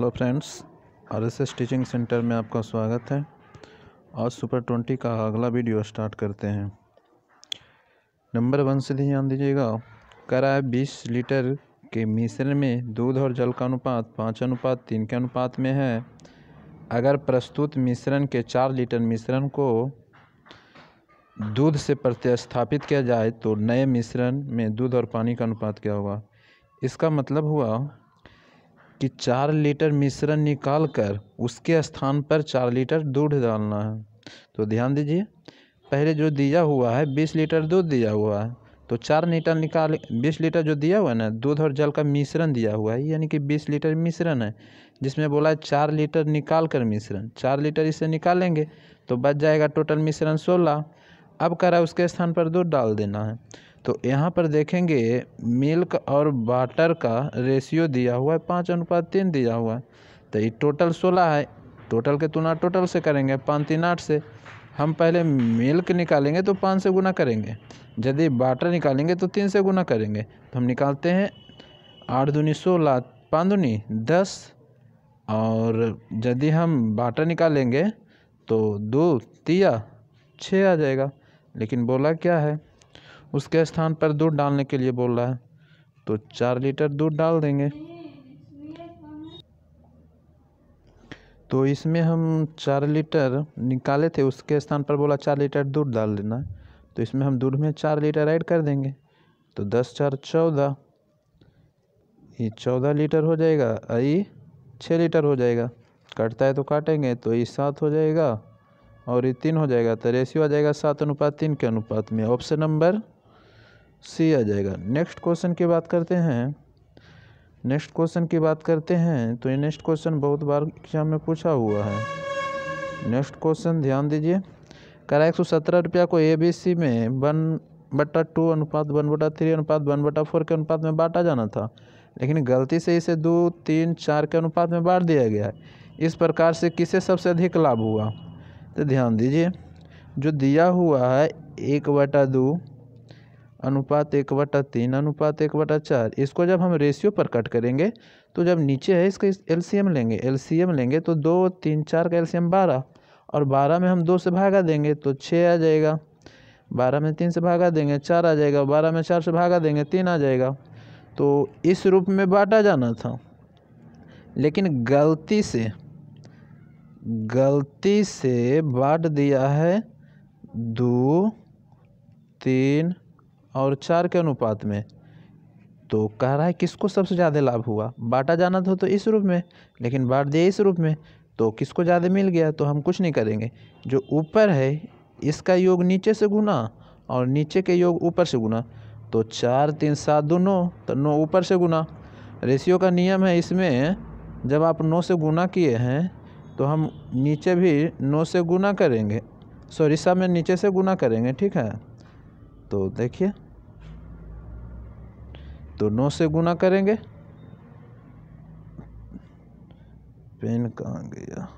hello friends R S S teaching centre में आपका स्वागत है आज सुपर ट्वेंटी का अगला वीडियो स्टार्ट करते हैं नंबर वन से ध्यान दीजिएगा कराए बीस लीटर के मिश्रण में दूध और जल का अनुपात पाँच अनुपात तीन के अनुपात में है अगर प्रस्तुत मिश्रण के चार लीटर मिश्रण को दूध से प्रतिस्थापित किया जाए तो नए मिश्रण में दूध और पानी का अनुपात क्या होगा इसका मतलब हुआ कि चार लीटर मिश्रण निकाल कर उसके स्थान पर चार लीटर दूध डालना है तो ध्यान दीजिए पहले जो दिया हुआ है बीस लीटर दूध दिया हुआ है तो चार लीटर निकाल बीस लीटर जो दिया हुआ है ना दूध और जल का मिश्रण दिया हुआ है यानी कि बीस लीटर मिश्रण है जिसमें बोला है चार लीटर निकाल कर मिश्रण चार लीटर इसे निकालेंगे तो बच जाएगा टोटल मिश्रण सोलह अब करा उसके स्थान पर दूध डाल देना है तो यहाँ पर देखेंगे मिल्क और बाटर का रेशियो दिया हुआ है पाँच अनुपात तीन दिया हुआ है तो ये टोटल सोलह है टोटल के तुलना टोटल से करेंगे पाँच तीन आठ से हम पहले मिल्क निकालेंगे तो पाँच से गुना करेंगे यदि बाटर निकालेंगे तो तीन से गुना करेंगे तो हम निकालते हैं आठ दूनी सोलह पाँच दूनी दस और यदि हम बाटर निकालेंगे तो दो तिया छः आ जाएगा लेकिन बोला क्या है उसके स्थान पर दूध डालने के लिए बोल रहा है तो चार लीटर दूध डाल देंगे तो इसमें हम चार लीटर निकाले थे उसके स्थान पर बोला चार लीटर दूध डाल देना तो इसमें हम दूध में चार लीटर ऐड कर देंगे तो दस चार चौदह ये चौदह लीटर हो जाएगा आई छः लीटर हो जाएगा काटता है तो काटेंगे तो ये सात हो जाएगा और ये तीन हो जाएगा तो रेशियो आ जाएगा सात अनुपात तीन के अनुपात में ऑप्शन नंबर सी आ जाएगा नेक्स्ट क्वेश्चन की बात करते हैं नेक्स्ट क्वेश्चन की बात करते हैं तो ये नेक्स्ट क्वेश्चन बहुत बार एग्जाम में पूछा हुआ है नेक्स्ट क्वेश्चन ध्यान दीजिए करा एक सौ सत्रह रुपया को ए बी सी में वन बटा टू अनुपात वन बटा थ्री अनुपात वन बटा फोर के अनुपात में बांटा जाना था लेकिन गलती से इसे दो तीन चार के अनुपात में बांट दिया गया है इस प्रकार से किसे सबसे अधिक लाभ हुआ तो ध्यान दीजिए जो दिया हुआ है एक बटा दो अनुपात एक बटा तीन अनुपात एक बटा चार इसको जब हम रेशियो पर कट करेंगे तो जब नीचे है इसका एलसीएम लेंगे एलसीएम लेंगे तो दो तीन चार का एलसीएम बारह और बारह में हम दो से भागा देंगे तो छः आ जाएगा बारह में तीन से भागा देंगे चार आ जाएगा बारह में चार से भागा देंगे तीन आ जाएगा तो इस रूप में बांटा जाना था लेकिन गलती से गलती से बांट दिया है दो तीन और चार के अनुपात में तो कह रहा है किसको सबसे ज़्यादा लाभ हुआ बांटा जाना था तो इस रूप में लेकिन बांट दिया इस रूप में तो किसको ज़्यादा मिल गया तो हम कुछ नहीं करेंगे जो ऊपर है इसका योग नीचे से गुना और नीचे के योग ऊपर से गुना तो चार तीन सात दो नौ तो नौ ऊपर से गुना रेशियो का नियम है इसमें जब आप नौ से गुना किए हैं तो हम नीचे भी नौ से गुना करेंगे सॉरी सब में नीचे से गुना करेंगे ठीक है तो देखिए तो नौ से गुना करेंगे पेन कहाँ गया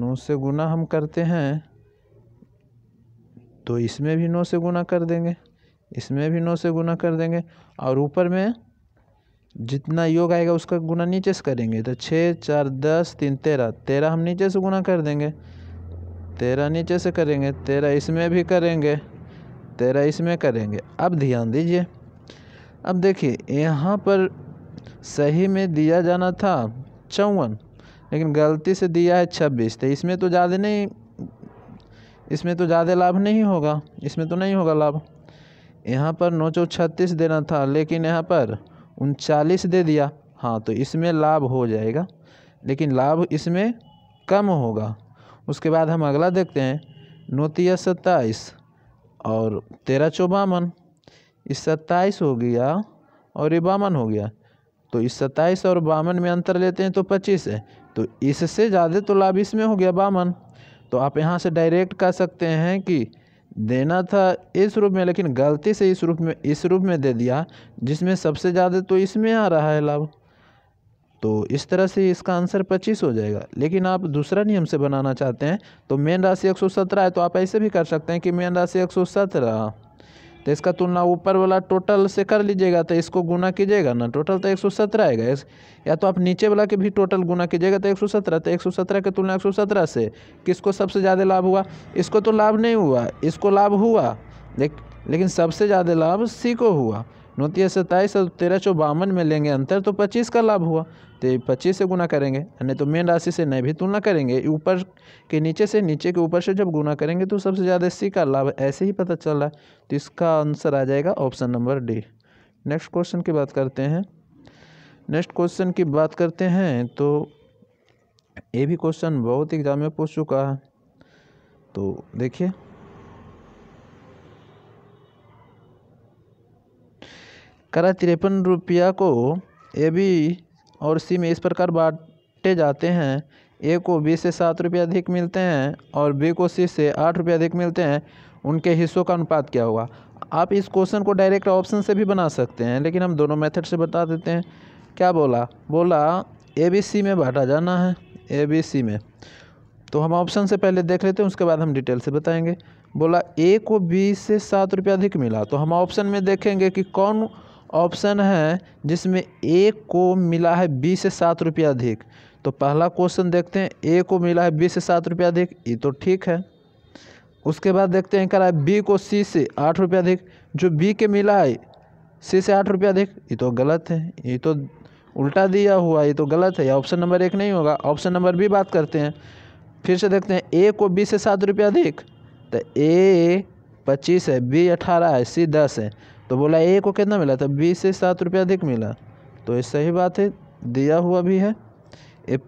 नौ से गुना हम करते हैं तो इसमें भी नौ से गुना कर देंगे इसमें भी नौ से गुना कर देंगे और ऊपर में जितना योग आएगा उसका गुना नीचे से करेंगे तो छः चार दस तीन तेरह तेरह हम नीचे से गुना कर देंगे तेरह नीचे से करेंगे तेरह इसमें भी करेंगे तेरह इसमें करेंगे अब ध्यान दीजिए अब देखिए यहाँ पर सही में दिया जाना था चौवन लेकिन गलती से दिया है छब्बीस तो इसमें तो ज़्यादा नहीं इसमें तो ज़्यादा लाभ नहीं होगा इसमें तो नहीं होगा लाभ यहाँ पर नौ सौ छत्तीस देना था लेकिन यहाँ पर उनचालीस दे दिया हाँ तो इसमें लाभ हो जाएगा लेकिन लाभ इसमें कम होगा उसके बाद हम अगला देखते हैं नोतिया सत्ताईस और तेरह चौबावन इस सत्ताईस हो गया और ये बावन हो गया तो इस सत्ताईस और बावन में अंतर लेते हैं तो पच्चीस है तो इससे ज़्यादा तो लाभ इसमें हो गया बावन तो आप यहाँ से डायरेक्ट कह सकते हैं कि देना था इस रूप में लेकिन गलती से इस रूप में इस रूप में दे दिया जिसमें सबसे ज़्यादा तो इसमें आ रहा है लाभ तो इस तरह से इसका आंसर पच्चीस हो जाएगा लेकिन आप दूसरा नियम से बनाना चाहते हैं तो मेन राशि एक है तो आप ऐसे भी कर सकते हैं कि मेन राशि एक तो इसका तुलना ऊपर वाला टोटल से कर लीजिएगा तो इसको गुना कीजिएगा ना टोटल तो 117 आएगा या तो आप नीचे वाला के भी टोटल गुना कीजिएगा तो 117 तो 117 की तुलना सत्रह से किसको सबसे ज़्यादा लाभ हुआ इसको तो लाभ नहीं हुआ इसको लाभ हुआ लेकिन सबसे ज़्यादा लाभ सी को हुआ नोतिया सत्ताईस और तेरह सौ बावन में लेंगे अंतर तो पच्चीस का लाभ हुआ तो पच्चीस से गुना करेंगे अन्य तो मेन राशि से नहीं भी तुलना करेंगे ऊपर के नीचे से नीचे के ऊपर से जब गुना करेंगे तो सबसे ज़्यादा सी का लाभ ऐसे ही पता चल रहा है तो इसका आंसर आ जाएगा option number D next question की बात करते हैं नेक्स्ट क्वेश्चन की बात करते हैं तो ये भी क्वेश्चन बहुत एग्जाम में पूछ चुका है तो देखिए करा तिरपन रुपया को ए बी और सी में इस प्रकार बांटे जाते हैं ए को बी से सात रुपये अधिक मिलते हैं और बी को सी से आठ रुपये अधिक मिलते हैं उनके हिस्सों का अनुपात क्या होगा आप इस क्वेश्चन को डायरेक्ट ऑप्शन से भी बना सकते हैं लेकिन हम दोनों मेथड से बता देते हैं क्या बोला बोला ए बी सी में बांटा जाना है ए बी सी में तो हम ऑप्शन से पहले देख लेते हैं उसके बाद हम डिटेल से बताएंगे बोला ए को बी से सात रुपये अधिक मिला तो हम ऑप्शन में देखेंगे कि कौन ऑप्शन है जिसमें ए को मिला है बीस से सात रुपया अधिक तो पहला क्वेश्चन देखते हैं ए को मिला है बीस से सात रुपया अधिक ये तो ठीक है उसके बाद देखते हैं कह है बी को सी से आठ रुपया अधिक जो बी के मिला है सी से आठ रुपया अधिक ये तो गलत है ये तो उल्टा दिया हुआ ये तो गलत है ऑप्शन नंबर एक नहीं होगा ऑप्शन नंबर बी बात करते हैं फिर से देखते हैं ए को बी से सात रुपया अधिक तो ए पच्चीस है बी अठारह है सी दस है तो बोला ए को कितना मिला था तो बीस से सात रुपया अधिक मिला तो ये सही बात है दिया हुआ भी है ए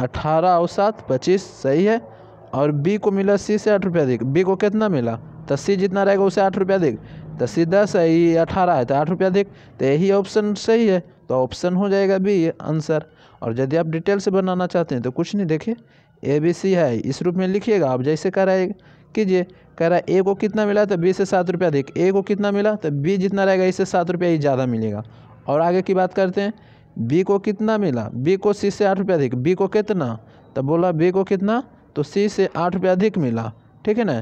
अठारह और सात पच्चीस सही है और बी को मिला सी से आठ रुपया अधिक बी को कितना मिला तो सी जितना रहेगा उसे आठ रुपया अधिक तो सी दस है ये अठारह है तो आठ रुपया अधिक तो यही ऑप्शन सही है तो ऑप्शन हो जाएगा बी आंसर और यदि आप डिटेल से बनाना चाहते हैं तो कुछ नहीं देखिए ए बी सी है इस रूप में लिखिएगा आप जैसे कराए कीजिए कह रहा है ए तो को कितना मिला तो बी से सात रुपये अधिक ए को कितना मिला तो बी जितना रहेगा इससे सात रुपया ही ज़्यादा मिलेगा और आगे की बात करते हैं बी को कितना मिला बी को सी से आठ रुपया अधिक बी को कितना तो बोला बी को कितना तो सी से आठ रुपया अधिक मिला ठीक है ना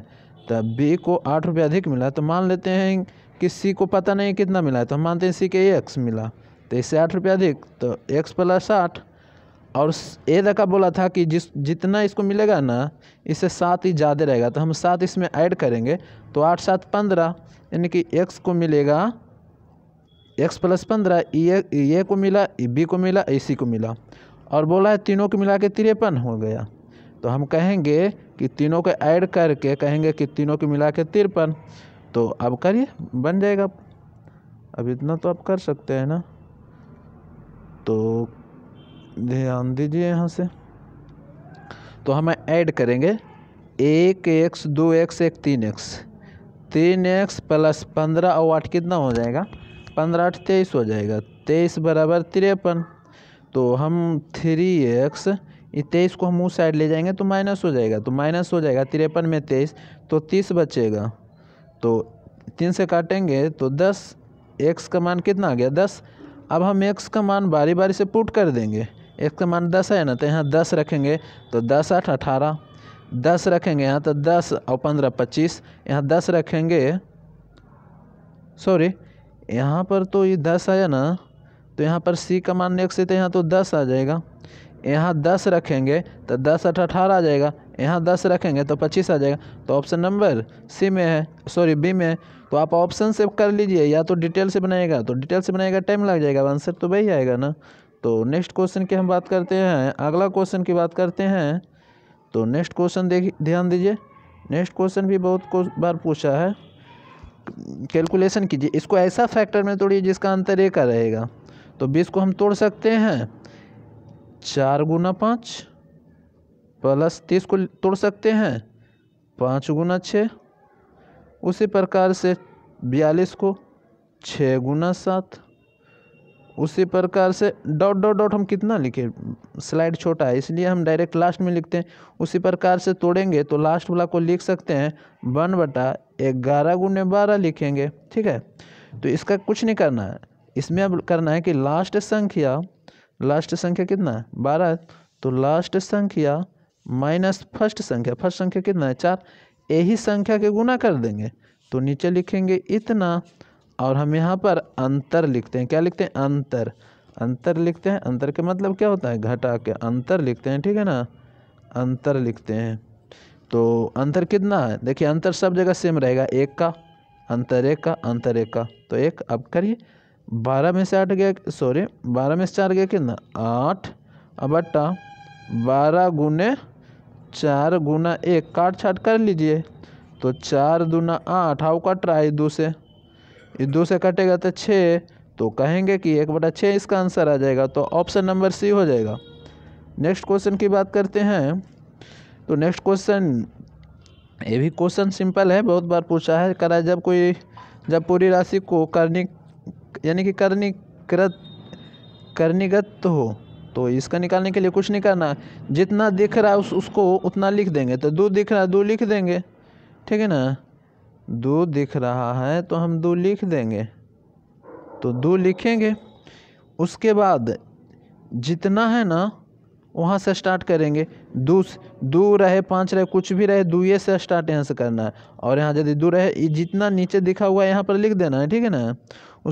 तो बी को आठ रुपया अधिक मिला तो मान लेते हैं कि सी को पता नहीं कितना मिला है तो हम मानते हैं सी के एक्स मिला तो इससे आठ रुपया अधिक तो एक्स प्लस आठ और ए रका बोला था कि जिस जितना इसको मिलेगा ना इससे सात ही ज़्यादा रहेगा तो हम सात इसमें ऐड करेंगे तो आठ सात पंद्रह यानी कि एक्स को मिलेगा एक्स प्लस पंद्रह ए को मिला बी को मिला ए सी को मिला और बोला है तीनों को मिला के तिरपन हो गया तो हम कहेंगे कि तीनों को ऐड करके कहेंगे कि तीनों को मिला के तिरपन तो अब करिए बन जाएगा अब इतना तो आप कर सकते हैं ना तो ध्यान दीजिए यहाँ से तो हम ऐड करेंगे एक एक्स दो एक्स एक तीन एक्स तीन एक्स प्लस पंद्रह और आठ कितना हो जाएगा पंद्रह आठ तेईस हो जाएगा तेईस बराबर तिरपन तो हम थ्री एक्स तेईस को हम उस साइड ले जाएंगे तो माइनस हो जाएगा तो माइनस हो जाएगा तिरपन में तेईस तो तीस बचेगा तो तीन से काटेंगे तो दस एक्स का मान कितना आ गया दस अब हम एक्स का मान बारी बारी से पुट कर देंगे एक का तो मान दस है ना तो यहाँ दस रखेंगे तो दस आठ अठारह दस रखेंगे यहाँ तो दस और पंद्रह पच्चीस यहाँ दस रखेंगे सॉरी यहाँ पर तो ये दस आया ना तो यहाँ पर सी का मान एक से तो यहाँ तो दस आ जाएगा यहाँ दस रखेंगे तो दस आठ अठारह आ जाएगा यहाँ दस रखेंगे तो पच्चीस आ जाएगा तो ऑप्शन नंबर सी में है सॉरी बी में है तो आप ऑप्शन सेव कर लीजिए या तो डिटेल से बनाएगा तो डिटेल से बनाएगा टाइम लग जाएगा आंसर तो वही आएगा ना तो नेक्स्ट क्वेश्चन की हम बात करते हैं अगला क्वेश्चन की बात करते हैं तो नेक्स्ट क्वेश्चन देखिए ध्यान दीजिए नेक्स्ट क्वेश्चन भी बहुत बार पूछा है कैलकुलेशन कीजिए इसको ऐसा फैक्टर में तोड़िए जिसका अंतर एक रहेगा तो बीस को हम तोड़ सकते हैं चार गुना पाँच प्लस तीस को तोड़ सकते हैं पाँच गुना छः उसी प्रकार से बयालीस को छः गुना सात उसी प्रकार से डॉट डॉट डॉट हम कितना लिखे स्लाइड छोटा है इसलिए हम डायरेक्ट लास्ट में लिखते हैं उसी प्रकार से तोड़ेंगे तो लास्ट वाला को लिख सकते हैं वन बटा ग्यारह गुने बारह लिखेंगे ठीक है तो इसका कुछ नहीं करना है इसमें अब करना है कि लास्ट संख्या लास्ट संख्या कितना है बारह तो लास्ट संख्या माइनस फर्स्ट संख्या फर्स्ट संख्या कितना है चार यही संख्या के गुना कर देंगे तो नीचे लिखेंगे इतना और हम यहाँ पर अंतर लिखते हैं क्या लिखते हैं अंतर अंतर लिखते हैं अंतर के मतलब क्या होता है घटा के अंतर लिखते हैं ठीक है ना अंतर लिखते हैं तो अंतर कितना है देखिए अंतर सब जगह सेम रहेगा एक का अंतर एक का अंतर एक का तो एक अब करिए बारह में से आठ गया सॉरी बारह में से चार गया कितना आठ अब अट्टा बारह गुने चार गुना एक काट छाट कर लीजिए तो चार दूना आठ हाउ का रहा है दो से ये दो से कटेगा तो छः तो कहेंगे कि एक बटा छः इसका आंसर आ जाएगा तो ऑप्शन नंबर सी हो जाएगा नेक्स्ट क्वेश्चन की बात करते हैं तो नेक्स्ट क्वेश्चन ये भी क्वेश्चन सिंपल है बहुत बार पूछा है करा जब कोई जब पूरी राशि को करनी यानी कि करनी कर्णीकृत करनीगत हो तो इसका निकालने के लिए कुछ नहीं करना जितना दिख रहा है उस, उसको उतना लिख देंगे तो दो दिख रहा है दो लिख देंगे ठीक है ना दो दिख रहा है तो हम दो लिख देंगे तो दो लिखेंगे उसके बाद जितना है ना वहाँ से स्टार्ट करेंगे दो दो रहे पाँच रहे कुछ भी रहे दुए से स्टार्ट यहाँ से करना है और यहाँ यदि दो रहे जितना नीचे दिखा हुआ है यहाँ पर लिख देना है ठीक है ना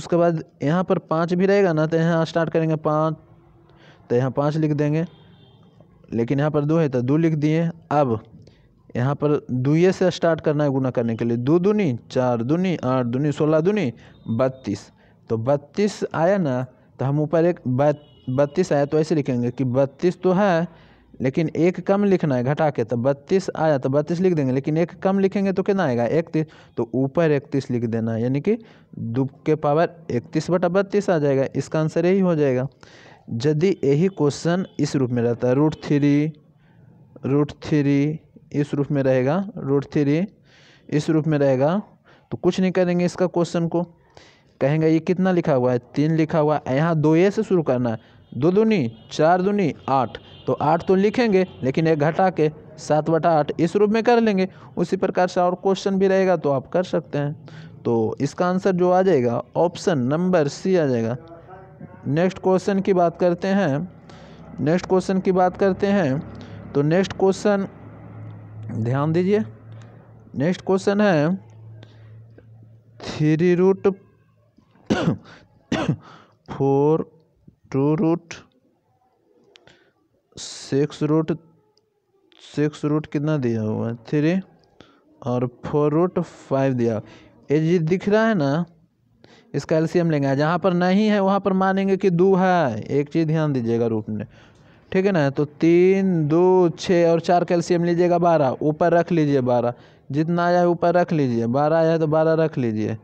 उसके बाद यहाँ पर पाँच भी रहेगा ना तो यहाँ स्टार्ट करेंगे पाँच तो यहाँ पाँच लिख देंगे लेकिन यहाँ पर दो है तो दो लिख दिए अब यहाँ पर दुए से स्टार्ट करना है गुना करने के लिए दो दूनी चार दूनी आठ दूनी सोलह दूनी बत्तीस तो बत्तीस आया ना तो हम ऊपर एक बत्तीस आया तो ऐसे लिखेंगे कि बत्तीस तो है लेकिन एक कम लिखना है घटा के तो बत्तीस आया तो बत्तीस लिख देंगे लेकिन एक कम लिखेंगे तो कितना आएगा इकतीस तो ऊपर इकतीस लिख देना है यानी कि दो के पावर इकतीस बटा बत्तीस आ जाएगा इसका आंसर यही हो जाएगा यदि यही क्वेश्चन इस रूप में रहता है रूट थ्री रूट थ्री इस रूप में रहेगा रूट थ्री इस रूप में रहेगा तो कुछ नहीं करेंगे इसका क्वेश्चन को कहेंगे ये कितना लिखा हुआ है तीन लिखा हुआ है यहाँ दो ए से शुरू करना है दो दूनी चार दूनी आठ तो आठ तो लिखेंगे लेकिन एक घटा के सात बटा आठ इस रूप में कर लेंगे उसी प्रकार से और क्वेश्चन भी रहेगा तो आप कर सकते हैं तो इसका आंसर जो आ जाएगा ऑप्शन नंबर सी आ जाएगा नेक्स्ट क्वेश्चन की बात करते हैं नेक्स्ट क्वेश्चन की बात करते हैं तो नेक्स्ट क्वेश्चन ध्यान दीजिए नेक्स्ट क्वेश्चन है three root four two root six root six root कितना दिया हुआ है थ्री और फोर रूट फाइव दिया ये जी दिख रहा है ना इसका एलसीएम लेंगे जहाँ पर नहीं है वहाँ पर मानेंगे कि दो है एक चीज़ ध्यान दीजिएगा रूट में ठीक है ना तो तीन दो छः और चार कैल्शियम लीजिएगा बारह ऊपर रख लीजिए बारह जितना आया है ऊपर रख लीजिए बारह आया है तो बारह रख लीजिए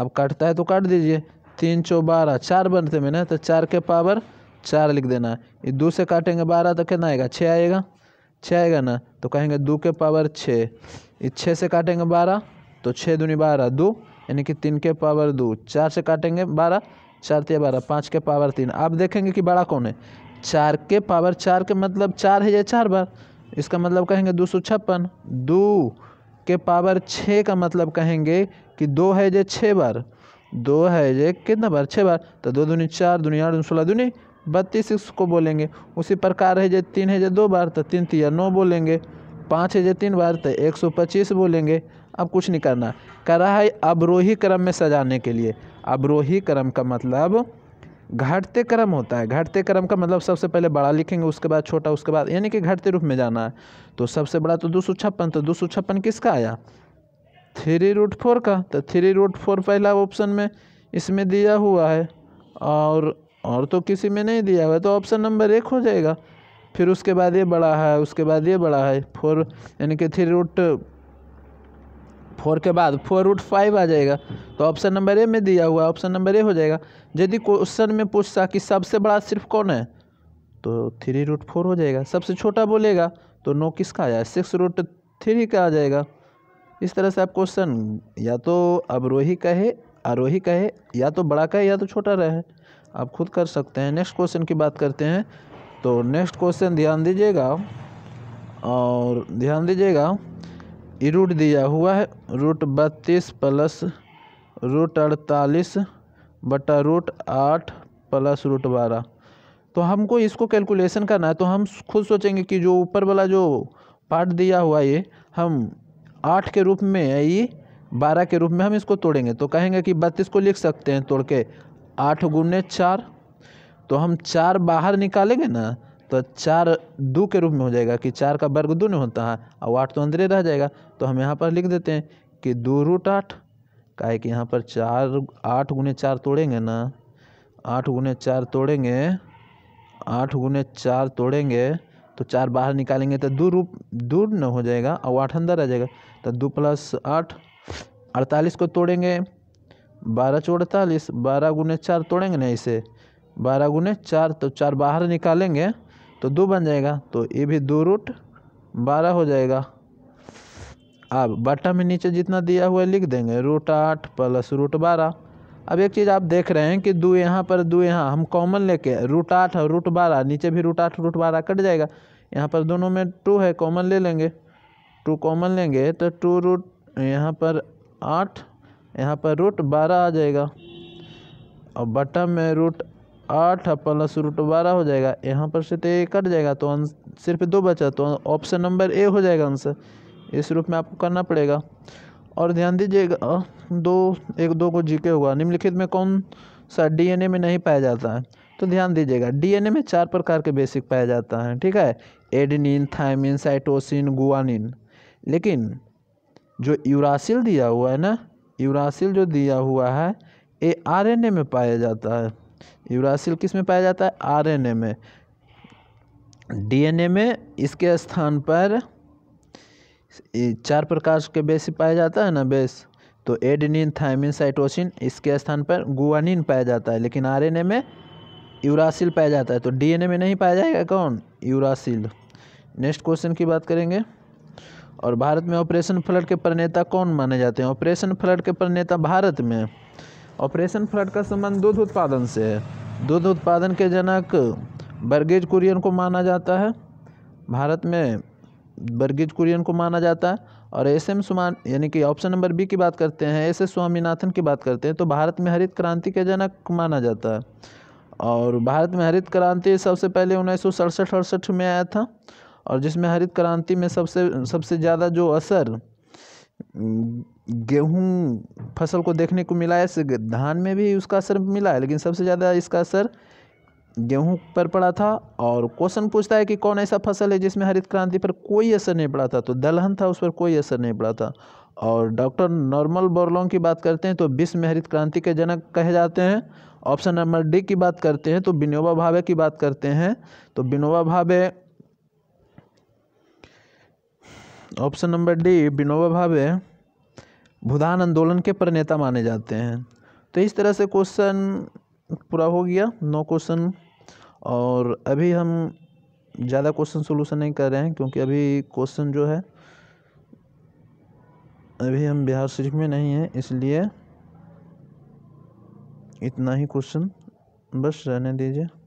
अब कटता है तो काट दीजिए तीन चौ बारह चार बनते में ना तो चार के पावर चार लिख देना है दो से काटेंगे बारह तो कितना आएगा छः आएगा छः आएगा ना तो कहेंगे दो के पावर छः ये छः से काटेंगे बारह तो छः दूनी बारह दो यानी कि तीन के पावर दो चार से काटेंगे बारह चार तीन बारह पाँच के पावर तीन आप देखेंगे कि बड़ा कौन है चार के पावर चार के मतलब चार है या चार बार इसका मतलब कहेंगे दो सौ छप्पन दो के पावर छः का मतलब कहेंगे कि दो है जे छः बार दो है जे कितना बार छः बार तो दो दुनी चार दुनिया आठ सोलह दुनी बत्तीस इसको बोलेंगे उसी प्रकार है जे तीन है जे दो बार तो तीन तीन नौ बोलेंगे पाँच है जे तीन बार तो एक सौ पच्चीस बोलेंगे अब कुछ नहीं करना करा है अवरोही क्रम में सजाने के लिए अवरोही क्रम का मतलब घाटते क्रम होता है घाटते क्रम का मतलब सबसे पहले बड़ा लिखेंगे उसके बाद छोटा उसके बाद यानी कि घाटते रूप में जाना है तो सबसे बड़ा तो दो सौ छप्पन तो दो सौ छप्पन किसका आया थ्री रूट फोर का तो थ्री रूट फोर पहला ऑप्शन में इसमें दिया हुआ है और और तो किसी में नहीं दिया हुआ है तो ऑप्शन नंबर एक हो जाएगा फिर उसके बाद ये बड़ा है उसके बाद ये बड़ा है फोर यानी कि थ्री रूट फोर के बाद फोर रूट फाइव आ जाएगा तो ऑप्शन नंबर ए में दिया हुआ ऑप्शन नंबर ए हो जाएगा यदि क्वेश्चन में पूछता कि सबसे बड़ा सिर्फ कौन है तो थ्री रूट फोर हो जाएगा सबसे छोटा बोलेगा तो नो किसका आया सिक्स रूट थ्री का आ जाएगा इस तरह से आप क्वेश्चन या तो अवरोही कहे आरोही कहे या तो बड़ा कहे या तो छोटा रहे आप खुद कर सकते हैं नेक्स्ट क्वेश्चन की बात करते हैं तो नेक्स्ट क्वेश्चन ध्यान दीजिएगा और ध्यान दीजिएगा रूट दिया हुआ है रूट बत्तीस प्लस रूट अड़तालीस बटा रूट आठ प्लस रूट बारह तो हमको इसको कैलकुलेशन करना है तो हम खुद सोचेंगे कि जो ऊपर वाला जो पार्ट दिया हुआ ये हम आठ के रूप में ये बारह के रूप में हम इसको तोड़ेंगे तो कहेंगे कि बत्तीस को लिख सकते हैं तोड़ के आठ गुने चार तो हम चार बाहर निकालेंगे ना तो चार दो के रूप में हो जाएगा कि चार का वर्ग दो नहीं होता है और आठ तो अंदर रह जाएगा तो हम यहाँ पर लिख देते हैं कि दो रूट आठ का है कि यहाँ पर चार आठ गुने चार तोड़ेंगे ना आठ गुने चार तोड़ेंगे आठ गुने चार तोड़ेंगे तो चार बाहर निकालेंगे तो दो रूप दो न हो जाएगा और आठ अंदर आ जाएगा तो दो प्लस आठ अड़तालीस को तोड़ेंगे बारह चौ अड़तालीस बारह गुने चार तोड़ेंगे ना इसे बारह गुने चार तो चार बाहर निकालेंगे तो दो बन जाएगा तो ये भी दो रूट बारह हो जाएगा अब बटन में नीचे जितना दिया हुआ है लिख देंगे रूट आठ प्लस रूट बारह अब एक चीज़ आप देख रहे हैं कि दो यहाँ पर दो यहाँ हम कॉमन लेके रूट आठ और रूट बारह नीचे भी रूट आठ रूट बारह कट जाएगा यहाँ पर दोनों में टू है कॉमन ले लेंगे टू कॉमन लेंगे तो टू रूट यहाँ पर आठ यहाँ पर रूट बारह आ जाएगा और बटम में रूट आठ प्लस रूट तो बारह हो जाएगा यहाँ पर से तो ये कट जाएगा तो सिर्फ दो बचा तो ऑप्शन नंबर ए हो जाएगा आंसर इस रूप में आपको करना पड़ेगा और ध्यान दीजिएगा दो एक दो को जीके होगा निम्नलिखित में कौन सा डीएनए में नहीं पाया जाता है तो ध्यान दीजिएगा डीएनए में चार प्रकार के बेसिक पाया जाता है ठीक है एडिनिन थायमिन साइटोसिन गुआनिन लेकिन जो यूरासिल दिया हुआ है ना यूरासिल जो दिया हुआ है ये आरएनए में पाया जाता है यूरासिल किस में पाया जाता है आरएनए में डीएनए में इसके स्थान पर चार प्रकार के बेस पाया जाता है ना बेस तो एडिनिन थायमिन साइटोसिन इसके स्थान पर गुआनिन पाया जाता है लेकिन आरएनए में यूरासिल पाया जाता है तो डीएनए में नहीं पाया जाएगा कौन यूरासिल नेक्स्ट क्वेश्चन की बात करेंगे और भारत में ऑपरेशन फ्लड के प्रणेता कौन माने जाते हैं ऑपरेशन फ्लड के प्रणेता भारत में ऑपरेशन फ्लड का संबंध दूध उत्पादन से है दूध उत्पादन के जनक बर्गेज कुरियन को माना जाता है भारत में बर्गेज कुरियन को माना जाता है और एस एम सुमान यानी कि ऑप्शन नंबर बी की बात करते हैं एस एस स्वामीनाथन की बात करते हैं तो भारत में हरित क्रांति के जनक माना जाता है और भारत में हरित क्रांति सबसे पहले उन्नीस सौ में आया था और जिसमें हरित क्रांति में सबसे सबसे ज़्यादा जो असर गेहूँ फसल को देखने को मिला है धान में भी उसका असर मिला है लेकिन सबसे ज़्यादा इसका असर गेहूं पर पड़ा था और क्वेश्चन पूछता है कि कौन ऐसा फसल है जिसमें हरित क्रांति पर कोई असर नहीं पड़ा था तो दलहन था उस पर कोई असर नहीं पड़ा था और डॉक्टर नॉर्मल बोरलोंग की बात करते हैं तो विश्व में हरित क्रांति के जनक कहे जाते हैं ऑप्शन नंबर डी की बात करते हैं तो विनोबा भावे की बात करते हैं तो विनोबा भावे ऑप्शन नंबर डी विनोबा भावे भूदान आंदोलन के प्रणेता माने जाते हैं तो इस तरह से क्वेश्चन पूरा हो गया नौ क्वेश्चन और अभी हम ज़्यादा क्वेश्चन सोल्यूशन नहीं कर रहे हैं क्योंकि अभी क्वेश्चन जो है अभी हम बिहार शरीफ में नहीं हैं इसलिए इतना ही क्वेश्चन बस रहने दीजिए